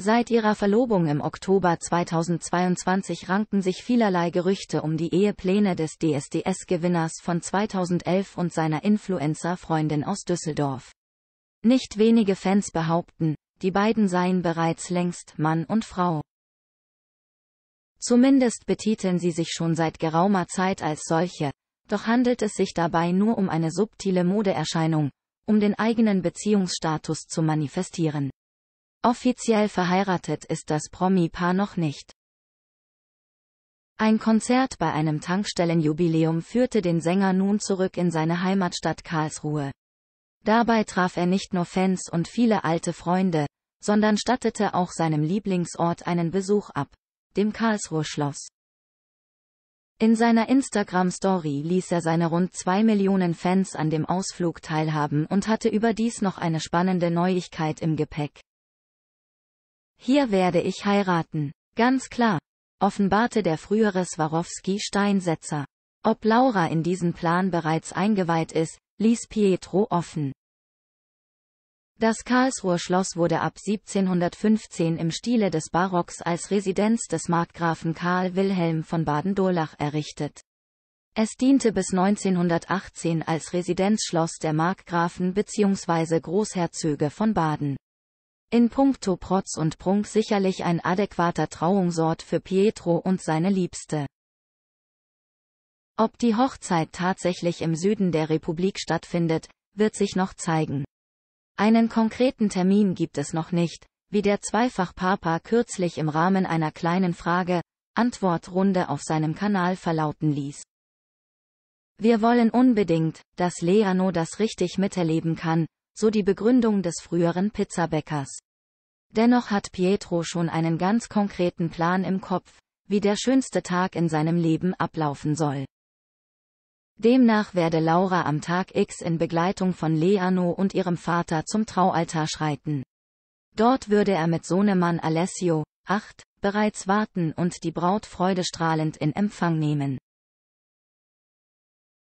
Seit ihrer Verlobung im Oktober 2022 rankten sich vielerlei Gerüchte um die Ehepläne des DSDS-Gewinners von 2011 und seiner Influencer-Freundin aus Düsseldorf. Nicht wenige Fans behaupten, die beiden seien bereits längst Mann und Frau. Zumindest betiteln sie sich schon seit geraumer Zeit als solche, doch handelt es sich dabei nur um eine subtile Modeerscheinung, um den eigenen Beziehungsstatus zu manifestieren. Offiziell verheiratet ist das Promi-Paar noch nicht. Ein Konzert bei einem Tankstellenjubiläum führte den Sänger nun zurück in seine Heimatstadt Karlsruhe. Dabei traf er nicht nur Fans und viele alte Freunde, sondern stattete auch seinem Lieblingsort einen Besuch ab, dem Karlsruher Schloss. In seiner Instagram-Story ließ er seine rund zwei Millionen Fans an dem Ausflug teilhaben und hatte überdies noch eine spannende Neuigkeit im Gepäck. Hier werde ich heiraten. Ganz klar, offenbarte der frühere Swarovski Steinsetzer. Ob Laura in diesen Plan bereits eingeweiht ist, ließ Pietro offen. Das Karlsruher Schloss wurde ab 1715 im Stile des Barocks als Residenz des Markgrafen Karl Wilhelm von Baden-Durlach errichtet. Es diente bis 1918 als Residenzschloss der Markgrafen bzw. Großherzöge von Baden. In puncto Protz und Prunk sicherlich ein adäquater Trauungsort für Pietro und seine Liebste. Ob die Hochzeit tatsächlich im Süden der Republik stattfindet, wird sich noch zeigen. Einen konkreten Termin gibt es noch nicht, wie der Zweifach-Papa kürzlich im Rahmen einer kleinen Frage, Antwortrunde auf seinem Kanal verlauten ließ. Wir wollen unbedingt, dass Leano das richtig miterleben kann, so die Begründung des früheren Pizzabäckers. Dennoch hat Pietro schon einen ganz konkreten Plan im Kopf, wie der schönste Tag in seinem Leben ablaufen soll. Demnach werde Laura am Tag X in Begleitung von Leano und ihrem Vater zum Traualtar schreiten. Dort würde er mit Sohnemann Alessio, 8, bereits warten und die Braut freudestrahlend in Empfang nehmen.